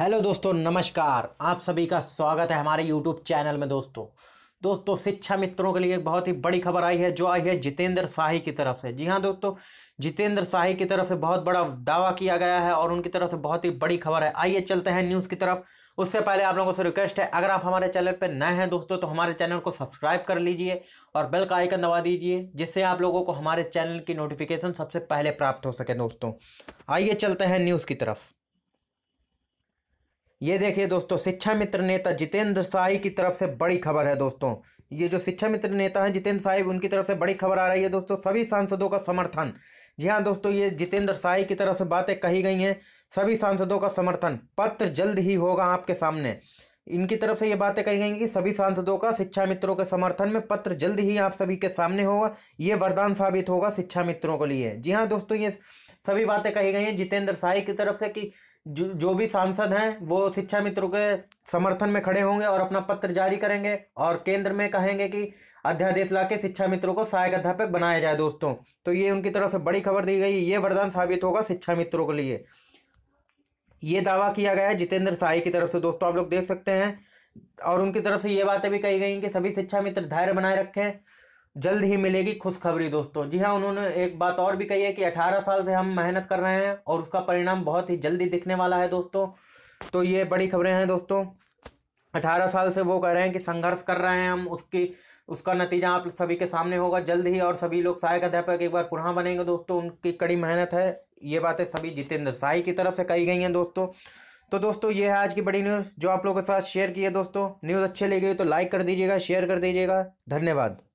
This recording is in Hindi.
हेलो दोस्तों नमस्कार आप सभी का स्वागत है हमारे यूट्यूब चैनल में दोस्तों दोस्तों शिक्षा मित्रों के लिए एक बहुत ही बड़ी खबर आई है जो आई है जितेंद्र शाही की तरफ से जी हाँ दोस्तों जितेंद्र शाही की तरफ से बहुत बड़ा दावा किया गया है और उनकी तरफ से बहुत ही बड़ी खबर है आइए चलते हैं न्यूज़ की तरफ उससे पहले आप लोगों से रिक्वेस्ट है अगर आप हमारे चैनल पर नए हैं दोस्तों तो हमारे चैनल को सब्सक्राइब कर लीजिए और बेल का आइकन दबा दीजिए जिससे आप लोगों को हमारे चैनल की नोटिफिकेशन सबसे पहले प्राप्त हो सके दोस्तों आइए चलते हैं न्यूज़ की तरफ ये देखिए दोस्तों शिक्षा मित्र नेता जितेंद्र साई की तरफ से बड़ी खबर है दोस्तों ये जो शिक्षा मित्र नेता हैं जितेंद्र साहिब उनकी तरफ से बड़ी खबर आ रही है दोस्तों सभी सांसदों का समर्थन जी हाँ दोस्तों ये जितेंद्र साई की तरफ से बातें कही गई हैं सभी सांसदों का समर्थन पत्र जल्द ही होगा आपके सामने इनकी तरफ से ये बातें कही गई कि सभी सांसदों का शिक्षा मित्रों के समर्थन में पत्र जल्द ही आप सभी के सामने होगा ये वरदान साबित होगा शिक्षा मित्रों के लिए जी हाँ दोस्तों ये सभी बातें कही गई हैं जितेंद्र साई की तरफ से कि जो जो भी सांसद हैं वो शिक्षा मित्रों के समर्थन में खड़े होंगे और अपना पत्र जारी करेंगे और केंद्र में कहेंगे कि अध्यादेश ला के शिक्षा मित्रों को सहायक अध्यापक बनाया जाए दोस्तों तो ये उनकी तरफ से बड़ी खबर दी गई ये वरदान साबित होगा शिक्षा मित्रों के लिए ये दावा किया गया है जितेंद्र साई की तरफ से दोस्तों आप लोग देख सकते हैं और उनकी तरफ से ये बातें भी कही गई कि सभी शिक्षा मित्र धैर्य बनाए रखें जल्द ही मिलेगी खुशखबरी दोस्तों जी हाँ उन्होंने एक बात और भी कही है कि 18 साल से हम मेहनत कर रहे हैं और उसका परिणाम बहुत ही जल्दी दिखने वाला है दोस्तों तो ये बड़ी खबरें हैं दोस्तों 18 साल से वो कह रहे हैं कि संघर्ष कर रहे हैं हम उसकी उसका नतीजा आप सभी के सामने होगा जल्द ही और सभी लोग सहायक अध्यापक एक बार पुनः बनेंगे दोस्तों उनकी कड़ी मेहनत है ये बातें सभी जितेंद्र साई की तरफ से कही गई हैं दोस्तों तो दोस्तों ये है आज की बड़ी न्यूज़ जो आप लोगों के साथ शेयर की है दोस्तों न्यूज़ अच्छी लगी हो तो लाइक कर दीजिएगा शेयर कर दीजिएगा धन्यवाद